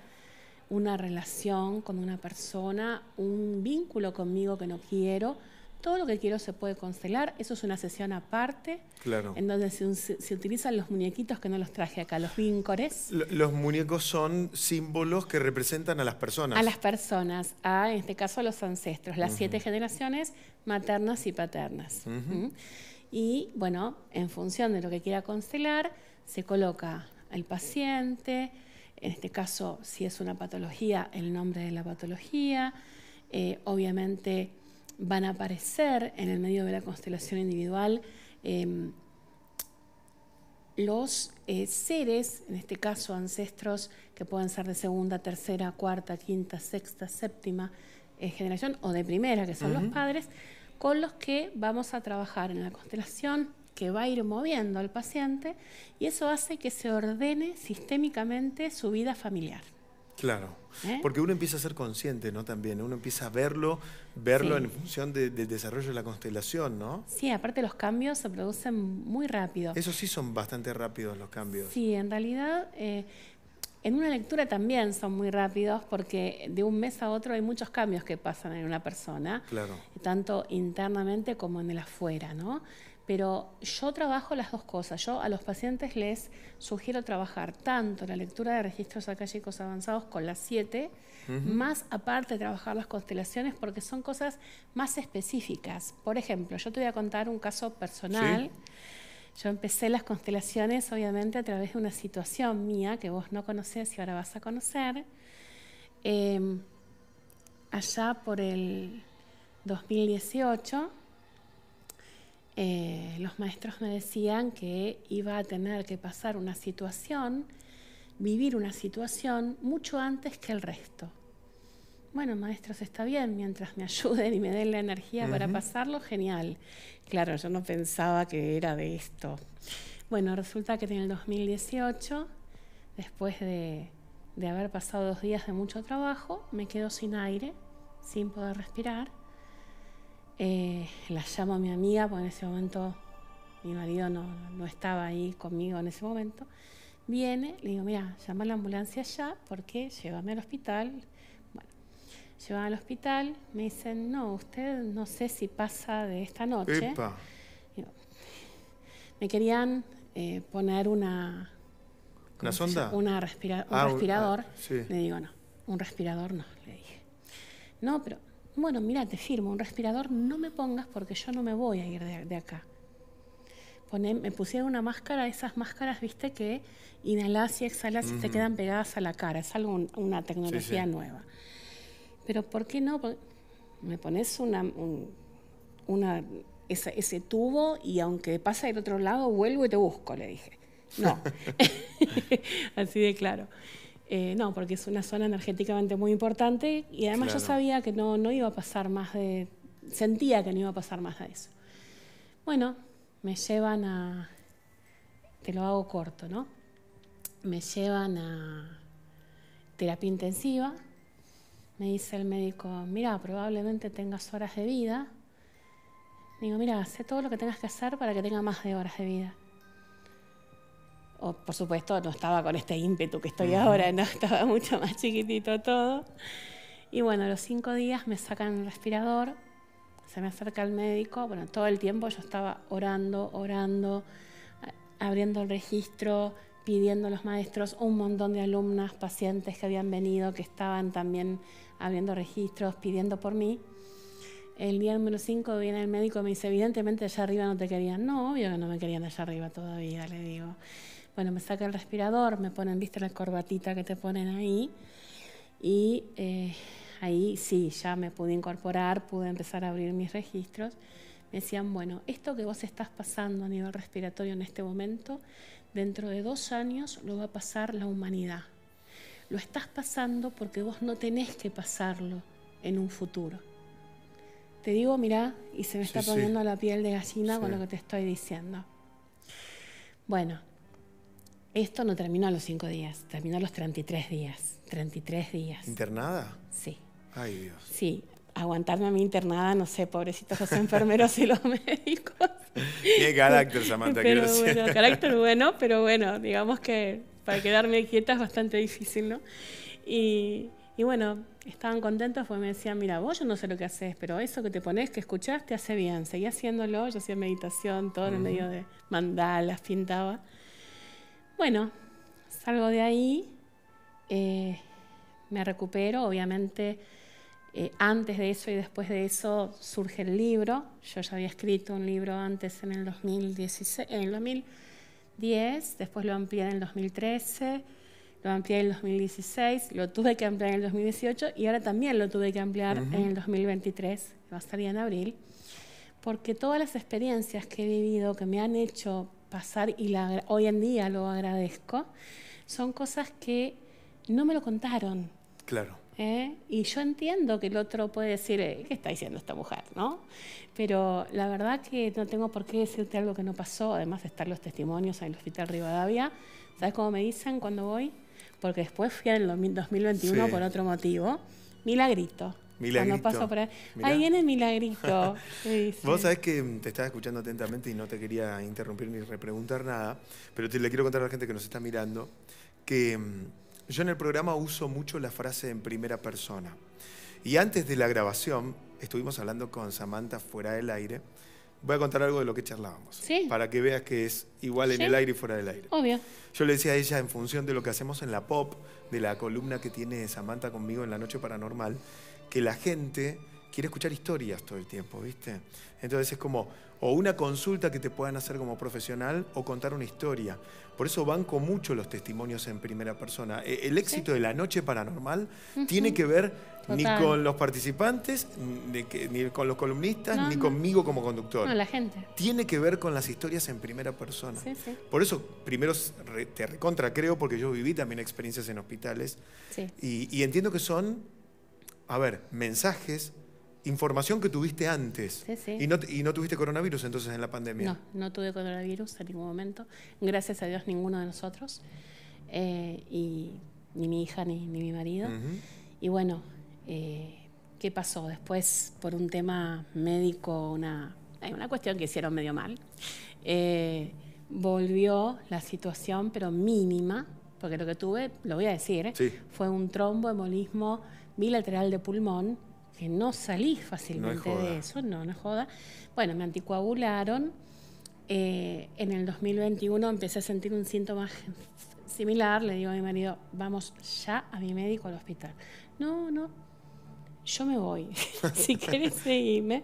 [SPEAKER 1] una relación con una persona, un vínculo conmigo que no quiero. Todo lo que quiero se puede constelar. Eso es una sesión aparte. Claro. En donde se, utilizan los muñequitos que no los traje acá, los víncores.
[SPEAKER 2] los muñecos son símbolos que representan a las personas. A las
[SPEAKER 1] personas, a, en este caso a los ancestros, las siete generaciones maternas y paternas. Y bueno, en función de lo que quiera constelar, se coloca el paciente, en este caso, si es una patología, el nombre de la patología. Eh, obviamente van a aparecer en el medio de la constelación individual em, los eh, seres, en este caso ancestros, que pueden ser de segunda, tercera, cuarta, quinta, sexta, séptima eh, generación o de primera, que son los padres, con los que vamos a trabajar en la constelación que va a ir moviendo al paciente y eso hace que se ordene sistémicamente su vida familiar.
[SPEAKER 2] Claro, ¿Eh? porque uno empieza a ser consciente, ¿no? También, uno empieza a verlo, verlo en función del desarrollo de la constelación, ¿no?
[SPEAKER 1] Sí, aparte los cambios se producen muy rápido. Eso sí
[SPEAKER 2] son bastante rápidos los cambios. Sí,
[SPEAKER 1] en realidad... Eh, en una lectura también son muy rápidos porque de un mes a otro hay muchos cambios que pasan en una persona, claro. tanto internamente como en el afuera, ¿no? Pero yo trabajo las dos cosas. Yo a los pacientes les sugiero trabajar tanto la lectura de registros acálicos avanzados con las siete, más aparte trabajar las constelaciones porque son cosas más específicas. Por ejemplo, yo te voy a contar un caso personal. Yo empecé las constelaciones obviamente a través de una situación mía que vos no conocés y ahora vas a conocer. Em, allá por el 2018 eh, los maestros me decían que iba a tener que pasar una situación, vivir una situación mucho antes que el resto. Bueno, maestros, está bien, mientras me *laughs* ayuden y me den la energía para pasarlo, genial. Claro, yo no pensaba que era de esto. Bueno, resulta que en el 2018, después de haber pasado dos días de mucho trabajo, me quedo sin aire, sin poder respirar eh, la llamo a mi amiga, porque en ese momento mi marido no, estaba ahí conmigo en ese momento. Viene, le digo, mira, llama a la ambulancia ya, porque llévame al hospital. Bueno, llevan al hospital, me dicen, no, usted no sé si pasa de esta noche. me querían eh, poner una...
[SPEAKER 2] ¿Una sonda? un
[SPEAKER 1] ah, respirador. Ah, le digo, no, un respirador no, le dije. No, pero bueno, mira, te firmo un respirador, no me pongas porque yo no me voy a ir de, acá. me pusieron una máscara, esas máscaras, viste, que inhalas y exhalas y te quedan pegadas a la cara. Es algo, una tecnología nueva. Pero ¿por qué no? me pones una, ese, tubo y aunque pasa del otro lado, vuelvo y te busco, le dije. No, *laughs* *laughs* así de claro. Eh, no, porque es una zona energéticamente muy importante y además yo sabía que no, no iba a pasar más de... Sentía que no iba a pasar más de eso. Bueno, me llevan a... Te lo hago corto, ¿no? Me llevan a terapia intensiva. Me dice el médico, mira, probablemente tengas horas de vida. Digo, mira, sé todo lo que tengas que hacer para que tenga más de horas de vida. Oh, por supuesto, no estaba con este ímpetu que estoy ahora, ¿no? *laughs* Estaba mucho más chiquitito todo. Y bueno, a los cinco días me sacan el respirador, se me acerca el médico. Bueno, todo el tiempo yo estaba orando, orando, abriendo el registro, pidiendo a los maestros un montón de alumnas, pacientes que habían venido, que estaban también abriendo registros, pidiendo por mí. El día número 5 viene el médico y me dice, evidentemente allá arriba no te querían. No, obvio que no me querían allá arriba todavía, le digo. Bueno, me saca el respirador, me ponen, viste, la corbatita que te ponen ahí. Y eh, ahí sí, ya me pude incorporar, pude empezar a abrir mis registros. Me decían, bueno, esto que vos estás pasando a nivel respiratorio en este momento, dentro de dos años lo va a pasar la humanidad. Lo estás pasando porque vos no tenés que pasarlo en un futuro. Te digo, mirá, y se me está poniendo la piel de gallina con lo que te estoy diciendo. Bueno, esto no terminó a los cinco días, terminó a los 33 días. 33 días.
[SPEAKER 2] ¿Internada? Sí. Ay, Dios.
[SPEAKER 1] Sí, aguantarme a mi internada, no sé, pobrecitos los enfermeros y los *laughs* médicos.
[SPEAKER 2] Qué carácter, Samantha, pero, quiero decir. Bueno, carácter
[SPEAKER 1] bueno, pero bueno, digamos que para quedarme quieta es bastante difícil, ¿no? Y, bueno, estaban contentos porque me decían, mira, vos yo no sé lo que haces, pero eso que te pones, que escuchás, te hace bien. Seguí haciéndolo, yo hacía meditación, todo en el en medio de mandalas, pintaba. Bueno, salgo de ahí, eh, me recupero, obviamente eh, antes de eso y después de eso surge el libro, yo ya había escrito un libro antes en el 2016, en el 2010, después lo amplié en el 2013, lo amplié en el 2016, lo tuve que ampliar en el 2018 y ahora también lo tuve que ampliar en el 2023, que va a salir en abril, porque todas las experiencias que he vivido, que me han hecho pasar y la, hoy en día lo agradezco, son cosas que no me lo contaron. Claro. ¿Eh? Y yo entiendo que el otro puede decir, eh, ¿qué está diciendo esta mujer? ¿no? Pero la verdad que no tengo por qué decirte algo que no pasó, además de estar los testimonios en el Hospital Rivadavia. ¿Sabes cómo me dicen cuando voy? Porque después fui en 2021 por otro motivo. Milagrito. Milagrito. Cuando ahí. Ahí viene Milagrito. *laughs* Vos sabés
[SPEAKER 2] que te estaba escuchando atentamente y no te quería interrumpir ni repreguntar nada, pero te le quiero contar a la gente que nos está mirando que mm, yo en el programa uso mucho la frase en primera persona. Y antes de la grabación estuvimos hablando con Samantha fuera del aire. Voy a contar algo de lo que charlábamos. ¿Sí? Para que veas que es igual en el aire y fuera del aire. Obvio. Yo le decía a ella, en función de lo que hacemos en la pop, de la columna que tiene Samantha conmigo en la noche paranormal, que la gente quiere escuchar historias todo el tiempo, ¿viste? Entonces es como o una consulta que te puedan hacer como profesional o contar una historia. Por eso banco mucho los testimonios en primera persona. E, el éxito de la noche paranormal tiene que ver ni con los participantes, ni con los columnistas, ni conmigo como conductor. No, la gente. Tiene que ver con las historias en primera persona. Por eso primero te recontra creo porque yo viví también experiencias en hospitales y entiendo que son a ver, mensajes, información que tuviste antes. Sí, sí. Y, no, tuviste coronavirus entonces en la pandemia. No,
[SPEAKER 1] no tuve coronavirus en ningún momento. Gracias a Dios ninguno de nosotros. Eh, y ni mi hija ni, mi marido. Y bueno, eh, ¿qué pasó? Después, por un tema médico, una, una cuestión que hicieron medio mal, eh, volvió la situación, pero mínima, porque lo que tuve, lo voy a decir, fue un trombo, embolismo bilateral de pulmón, que no salí fácilmente de eso, no, no joda. Bueno, me anticoagularon. Eh, en el 2021 empecé a sentir un síntoma similar. Le digo a mi marido, vamos ya a mi médico al hospital. No, no, yo me voy. *laughs* si *laughs* quieres seguirme.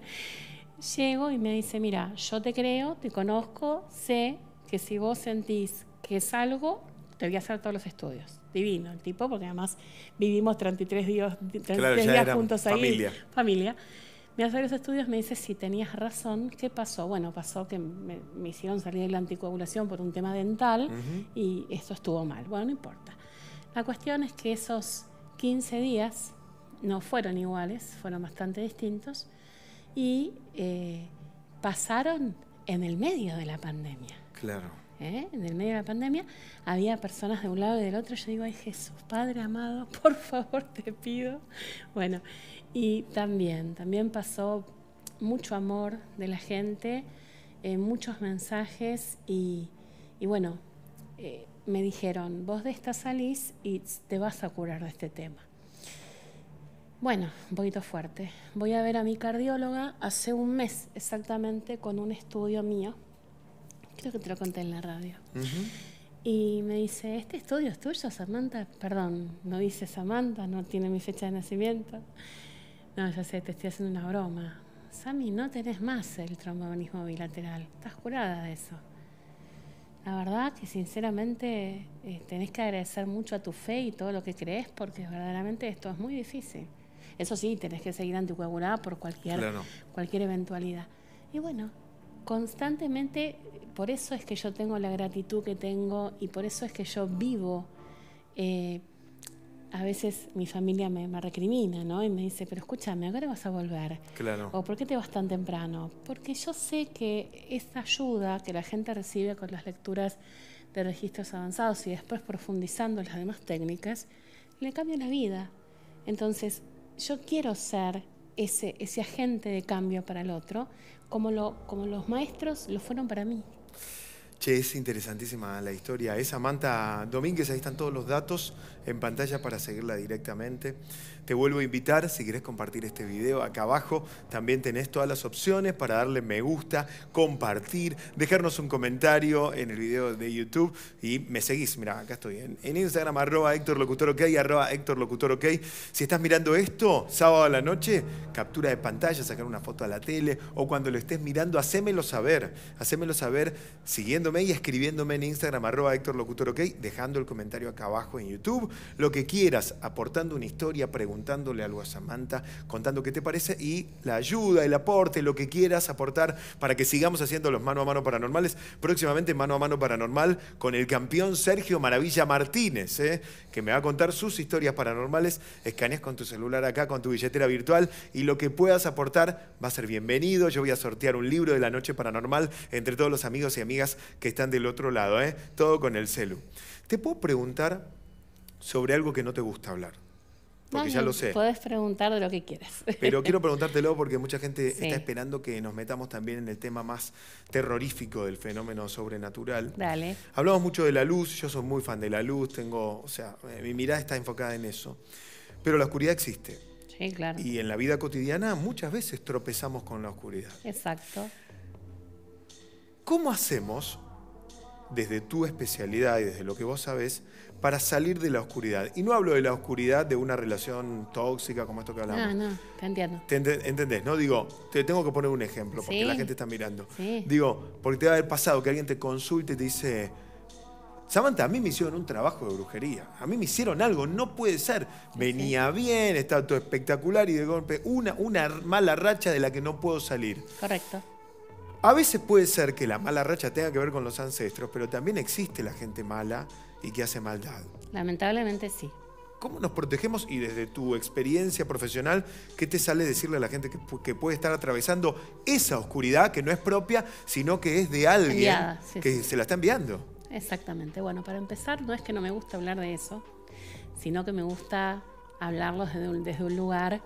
[SPEAKER 1] Llego y me dice, mira, yo te creo, te conozco, sé que si vos sentís que es algo, te voy a hacer todos los estudios divino el tipo, porque además vivimos 33 días, 33 claro, días juntos ahí. Familia. familia. Me hace los estudios, me dice, si tenías razón, ¿qué pasó? Bueno, pasó que me, hicieron salir de la anticoagulación por un tema dental y eso estuvo mal. Bueno, no importa. La cuestión es que esos 15 días no fueron iguales, fueron bastante distintos y eh, pasaron en el medio de la pandemia. Claro. ¿eh? en el medio de la pandemia, había personas de un lado y del otro. Yo digo, ay Jesús, Padre amado, *laughs* por favor te pido. Bueno, y también, también pasó mucho amor de la gente, eh, muchos mensajes y, bueno, eh, me dijeron, vos de esta salís y te vas a curar de este tema. Bueno, un poquito fuerte. Voy a ver a mi cardióloga hace un mes exactamente con un estudio mío que te lo conté en la radio. Y me dice, ¿este estudio es tuyo, Samantha? Perdón, no dice Samantha, no tiene mi fecha de nacimiento. No, ya sé, te estoy haciendo una broma. Sami, no tenés más el trombonismo bilateral. Estás curada de eso. La verdad que sinceramente eh, tenés que agradecer mucho a tu fe y todo lo que crees porque verdaderamente esto es muy difícil. Eso sí, tenés que seguir anticoagulada por cualquier, cualquier eventualidad. Y bueno, constantemente, por eso es que yo tengo la gratitud que tengo y por eso es que yo vivo. Eh, a veces mi familia me, recrimina, ¿no? Y me dice, pero escúchame, ¿a qué vas a volver? Claro. ¿O por qué te vas tan temprano? Porque yo sé que esa ayuda que la gente recibe con las lecturas de registros avanzados y después profundizando las demás técnicas, le cambia la vida. Entonces, yo quiero ser ese, ese agente de cambio para el otro, como, los maestros lo fueron para mí.
[SPEAKER 2] Che, es interesantísima la historia. Es Samantha Domínguez, ahí están todos los datos en pantalla para seguirla directamente. Te vuelvo a invitar, si querés compartir este video, acá abajo también tenés todas las opciones para darle me gusta, compartir, dejarnos un comentario en el video de YouTube y me seguís. Mirá, acá estoy en, Instagram, arroba Héctor Locutor OK, arroba Héctor Locutor Si estás mirando esto, sábado a la noche, captura de pantalla, sacar una foto a la tele o cuando lo estés mirando, hacémelo saber. Hacémelo saber siguiéndome y escribiéndome en Instagram, arroba Héctor Locutor dejando el comentario acá abajo en YouTube, lo que quieras, aportando una historia, preguntando preguntándole algo a Samantha, contando qué te parece y la ayuda, el aporte, lo que quieras aportar para que sigamos haciendo los mano a mano paranormales. Próximamente mano a mano paranormal con el campeón Sergio Maravilla Martínez, ¿eh? que me va a contar sus historias paranormales. Escaneas con tu celular acá, con tu billetera virtual y lo que puedas aportar va a ser bienvenido. Yo voy a sortear un libro de la noche paranormal entre todos los amigos y amigas que están del otro lado, ¿eh? todo con el celu. Te puedo preguntar sobre algo que no te gusta hablar porque ya lo sé. Puedes
[SPEAKER 1] preguntar de lo que quieras. Pero quiero
[SPEAKER 2] *laughs* preguntártelo porque mucha gente está esperando que nos metamos también en el tema más terrorífico del fenómeno sobrenatural. Dale. Hablamos mucho de la luz, yo soy muy fan de la luz, tengo, o sea, eh, mi mirada está enfocada en eso. Pero la oscuridad existe.
[SPEAKER 1] Sí, claro. Y
[SPEAKER 2] en la vida cotidiana muchas veces tropezamos con la oscuridad.
[SPEAKER 1] Exacto.
[SPEAKER 2] ¿Cómo hacemos desde tu especialidad y desde lo que vos sabés para salir de la oscuridad. Y no hablo de la oscuridad de una relación tóxica como esto que hablamos.
[SPEAKER 1] No, no, te entiendo.
[SPEAKER 2] ¿Te ¿Entendés? No digo, te tengo que poner un ejemplo porque la gente está mirando. Digo, porque te va a haber pasado que alguien te consulte y te dice, Samantha, a mí me hicieron un trabajo de brujería. A mí me hicieron algo, no puede ser. Venía bien, estaba todo espectacular y de golpe una, una mala racha de la que no puedo salir. Correcto. A veces puede ser que la mala racha tenga que ver con los ancestros, pero también existe la gente mala y que hace maldad.
[SPEAKER 1] Lamentablemente sí.
[SPEAKER 2] ¿Cómo nos protegemos? Y desde tu experiencia profesional, ¿qué te sale decirle a la gente que, puede estar atravesando esa oscuridad que no es propia, sino que es de alguien que se la está enviando?
[SPEAKER 1] Exactamente. Bueno, para empezar, no es que no me gusta hablar de eso, sino que me gusta hablarlos desde un, lugar,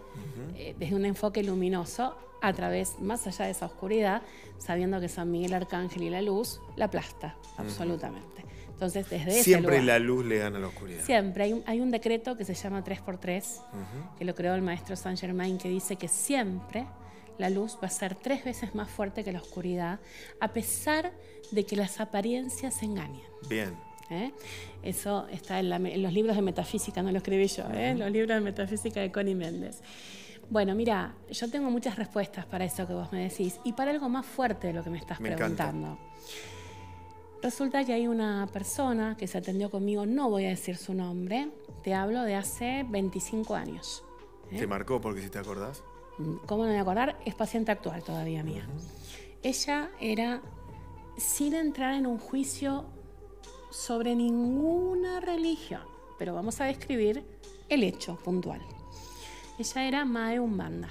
[SPEAKER 1] eh, desde un enfoque luminoso, a través, más allá de esa oscuridad, sabiendo que San Miguel Arcángel y la luz la aplasta, absolutamente. Entonces, desde Siempre la
[SPEAKER 2] luz le gana la oscuridad.
[SPEAKER 1] Siempre. Hay un, hay un decreto que se llama 3x3, que lo creó el maestro Saint Germain, que dice que siempre la luz va a ser tres veces más fuerte que la oscuridad, a pesar de que las apariencias engañen. Bien. ¿eh? Eso está en, los libros de metafísica, no lo escribí yo, ¿eh? los libros de metafísica de Connie Méndez. Bueno, mira, yo tengo muchas respuestas para eso que vos me decís y para algo más fuerte de lo que me estás preguntando. Resulta que hay una persona que se atendió conmigo, no voy a decir su nombre, te hablo de hace 25 años.
[SPEAKER 2] ¿eh? ¿Te marcó porque si te acordás?
[SPEAKER 1] ¿Cómo no me acordar? Es paciente actual todavía mía. Ella era, sin entrar en un juicio sobre ninguna religión, pero vamos a describir el hecho puntual. Ella era Mae Umbanda.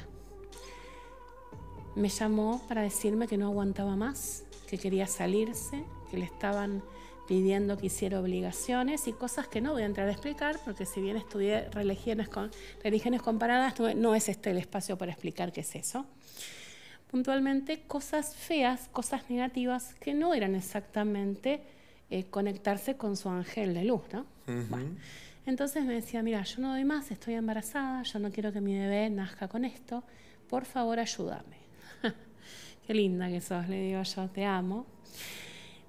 [SPEAKER 1] Me llamó para decirme que no aguantaba más, que quería salirse, que le estaban pidiendo que hiciera obligaciones y cosas que no voy a entrar a explicar, porque si bien estudié religiones, con, religiones comparadas, no, no es este el espacio para explicar qué es eso. Puntualmente, cosas feas, cosas negativas que no eran exactamente eh, conectarse con su ángel de luz, ¿no? entonces me decía, mira, yo no doy más, estoy embarazada, yo no quiero que mi bebé nazca con esto, por favor ayúdame. *laughs* Qué linda que sos, le digo yo, te amo.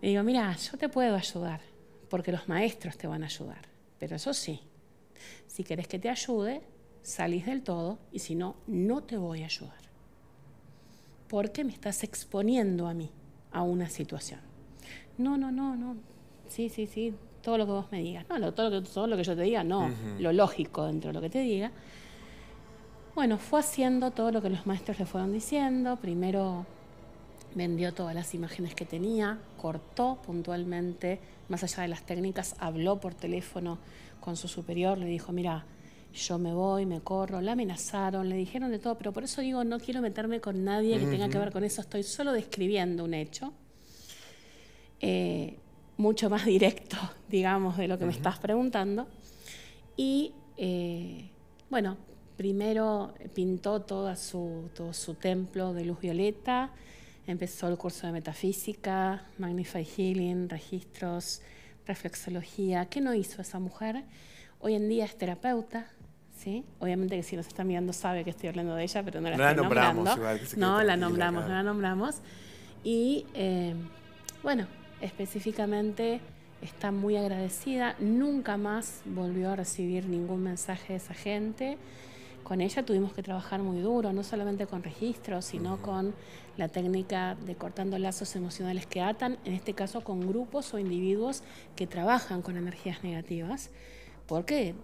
[SPEAKER 1] Le digo, mira, yo te puedo ayudar, porque los maestros te van a ayudar, pero eso sí, si querés que te ayude, salís del todo y si no, no te voy a ayudar. Porque me estás exponiendo a mí a una situación. No, no, no, no, sí, sí, sí, todo lo que vos me digas. No, todo, lo que, todo lo que yo te diga, no, lo lógico dentro de lo que te diga. Bueno, fue haciendo todo lo que los maestros le fueron diciendo. Primero vendió todas las imágenes que tenía, cortó puntualmente, más allá de las técnicas, habló por teléfono con su superior, le dijo, mira, yo me voy, me corro, la amenazaron, le dijeron de todo, pero por eso digo, no quiero meterme con nadie que tenga que ver con eso, estoy solo describiendo un hecho. Eh, mucho más directo, *laughs* digamos, de lo que me estás preguntando. Y eh, bueno, primero pintó todo su templo de luz violeta, empezó el curso de metafísica, Magnify Healing, registros, reflexología. ¿Qué no hizo esa mujer? Hoy en día es terapeuta, ¿sí? Obviamente que si nos está mirando sabe que estoy hablando de ella, pero no la, nombramos. no, la nombramos, no la nombramos. Y eh, bueno, específicamente está muy agradecida, nunca más volvió a recibir ningún mensaje de esa gente. Con ella tuvimos que trabajar muy duro, no solamente con registros, sino con la técnica de cortando lazos emocionales que atan, en este caso con grupos o individuos que trabajan con energías negativas, porque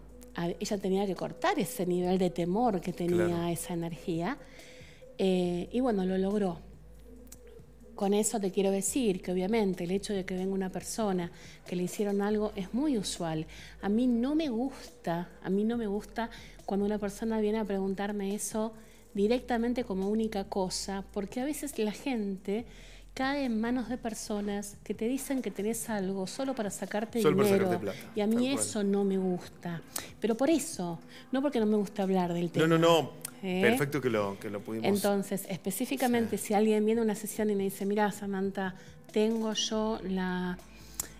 [SPEAKER 1] ella tenía que cortar ese nivel de temor que tenía esa energía. Eh, y bueno, lo logró. Con eso te quiero decir que obviamente el hecho de que venga una persona que le hicieron algo es muy usual. A mí no me gusta, a mí no me gusta cuando una persona viene a preguntarme eso directamente como única cosa, porque a veces la gente cae en manos de personas que te dicen que tenés algo solo para sacarte dinero. y a mí eso no me gusta. Pero por eso, no porque no me gusta hablar del tema. No, no, no. ¿Eh? Perfecto
[SPEAKER 2] que lo, que lo pudimos. Entonces,
[SPEAKER 1] específicamente, si alguien viene a una sesión y me dice, mira, Samantha, tengo yo la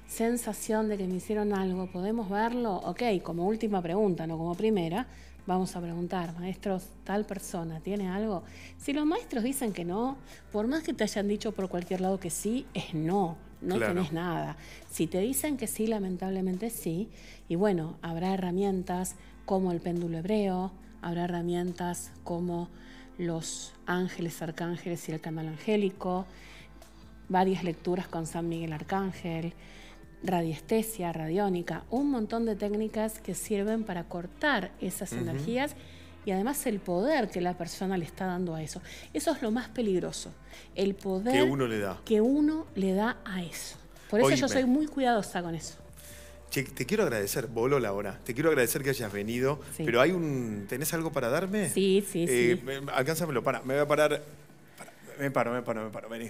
[SPEAKER 1] sensación de que me hicieron algo, ¿podemos verlo? Ok, como última pregunta, no como primera, vamos a preguntar, maestros, tal persona tiene algo. Si los maestros dicen que no, por más que te hayan dicho por cualquier lado que sí, es no, no tienes nada. Si te dicen que sí, lamentablemente sí, y bueno, habrá herramientas como el péndulo hebreo, Habrá herramientas como los ángeles, arcángeles y el canal angélico, varias lecturas con San Miguel Arcángel, radiestesia, radiónica, un montón de técnicas que sirven para cortar esas energías y además el poder que la persona le está dando a eso. Eso es lo más peligroso, el poder que uno le da, a eso. Por eso yo soy muy cuidadosa con eso.
[SPEAKER 2] Che, te quiero agradecer, voló la hora. Te quiero agradecer que hayas venido. Pero hay un. ¿Tenés algo para darme? Sí, sí, eh, sí. alcánzamelo, para, me voy a parar. me paro, me paro, me paro. Vení,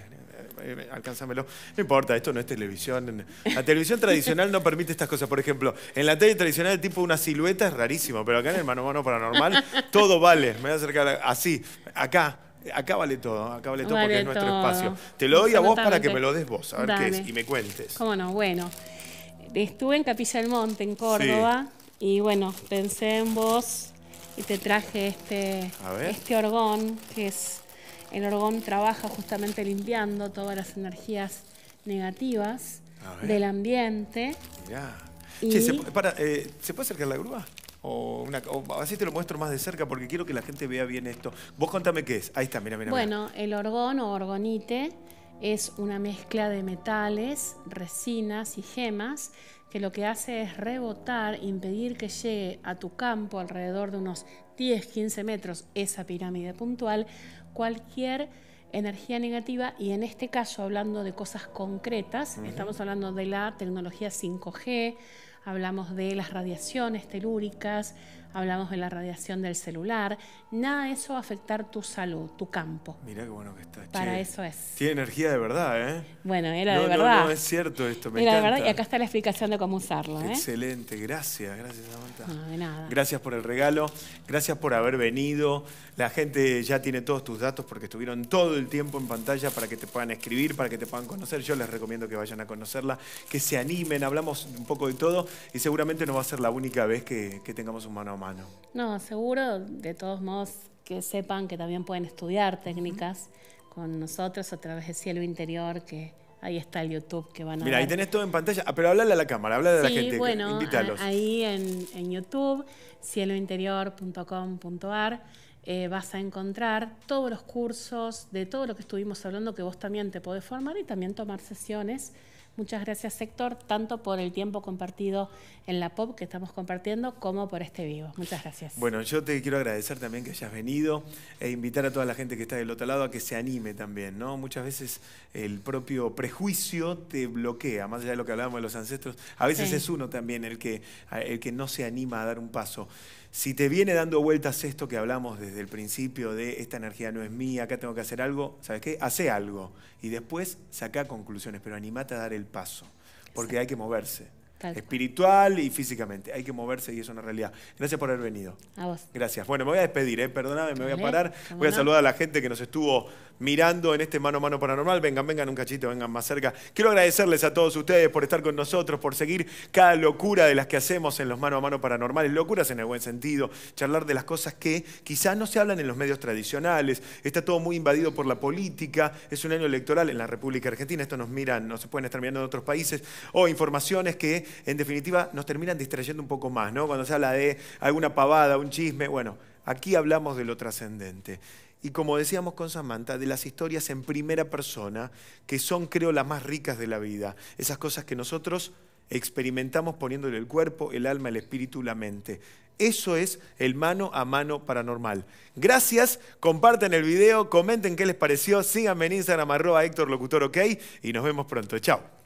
[SPEAKER 2] alcánzamelo. No importa, esto no es televisión. La televisión *laughs* tradicional no permite estas cosas. Por ejemplo, en la tele tradicional el tipo una silueta es rarísimo, pero acá en el mano a mano paranormal *laughs* todo vale. Me voy a acercar así, acá. Acá vale todo, acá vale todo porque es nuestro espacio. Te lo doy a vos para que me lo des vos, a ver qué es, y me cuentes.
[SPEAKER 1] Cómo no, bueno estuve en Capilla del Monte, en Córdoba, y bueno, pensé en vos y te traje este, este orgón, que es el orgón trabaja justamente limpiando todas las energías negativas del ambiente.
[SPEAKER 2] Ya. Eh, ¿se, puede acercar la grúa? O, así te lo muestro más de cerca porque quiero que la gente vea bien esto. Vos contame qué es. Ahí está, mira,
[SPEAKER 1] mira. Bueno, el orgón o orgonite es una mezcla de metales, resinas y gemas que lo que hace es rebotar, impedir que llegue a tu campo alrededor de unos 10-15 metros esa pirámide puntual, cualquier energía negativa y en este caso hablando de cosas concretas, estamos hablando de la tecnología 5G, hablamos de las radiaciones telúricas, hablamos de la radiación del celular, nada de eso va a afectar tu salud, tu campo. Mira qué bueno que está. Para eso es.
[SPEAKER 2] Tiene energía de verdad, ¿eh? Bueno, era de verdad. No, no, es cierto esto, me era de verdad y acá
[SPEAKER 1] está la explicación de cómo usarlo. ¿eh?
[SPEAKER 2] Excelente, gracias, gracias Samantha.
[SPEAKER 1] No, de nada.
[SPEAKER 2] Gracias por el regalo, gracias por haber venido. La gente ya tiene todos tus datos porque estuvieron todo el tiempo en pantalla para que te puedan escribir, para que te puedan conocer. Yo les recomiendo que vayan a conocerla, que se animen, hablamos un poco de todo y seguramente no va a ser la única vez que, tengamos un mano
[SPEAKER 1] no, seguro, de todos modos, que sepan que también pueden estudiar técnicas con nosotros a través de Cielo Interior, que ahí está el YouTube que van a Mira, ahí tenés
[SPEAKER 2] todo en pantalla, ah, pero háblale a la cámara, habla de la gente, bueno,
[SPEAKER 1] ahí en, en YouTube, cielointerior.com.ar, eh, vas a encontrar todos los cursos de todo lo que estuvimos hablando que vos también te podés formar y también tomar sesiones Muchas gracias, Sector, tanto por el tiempo compartido en la POP que estamos compartiendo, como por este vivo. Muchas gracias.
[SPEAKER 2] Bueno, yo te quiero agradecer también que hayas venido e invitar a toda la gente que está del otro lado a que se anime también, ¿no? Muchas veces el propio prejuicio te bloquea, más allá de lo que hablábamos de los ancestros. A veces es uno también el que, el que no se anima a dar un paso. Si te viene dando vueltas esto que hablamos desde el principio de esta energía no es mía, acá tengo que hacer algo, ¿sabes qué? Hace algo y después saca conclusiones, pero animate a dar el paso, porque hay que moverse. espiritual y físicamente. Hay que moverse y es una realidad. Gracias por haber venido. A vos. Gracias. Bueno, me voy a despedir, ¿eh? perdóname, me voy a parar. Voy a saludar a la gente que nos estuvo mirando en este mano a mano paranormal. Vengan, vengan un cachito, vengan más cerca. Quiero agradecerles a todos ustedes por estar con nosotros, por seguir cada locura de las que hacemos en los mano a mano paranormales, locuras en el buen sentido, charlar de las cosas que quizás no se hablan en los medios tradicionales. Está todo muy invadido por la política, es un año electoral en la República Argentina, esto nos miran, no se pueden estar mirando en otros países, o informaciones que en definitiva nos terminan distrayendo un poco más, ¿no? Cuando se habla de alguna pavada, un chisme, bueno, aquí hablamos de lo trascendente. Y como decíamos con Samantha, de las historias en primera persona, que son creo las más ricas de la vida, esas cosas que nosotros experimentamos poniéndole el cuerpo, el alma, el espíritu, la mente. Eso es el mano a mano paranormal. Gracias, compartan el video, comenten qué les pareció, síganme en Instagram a Héctor Locutor OK y nos vemos pronto. Chao.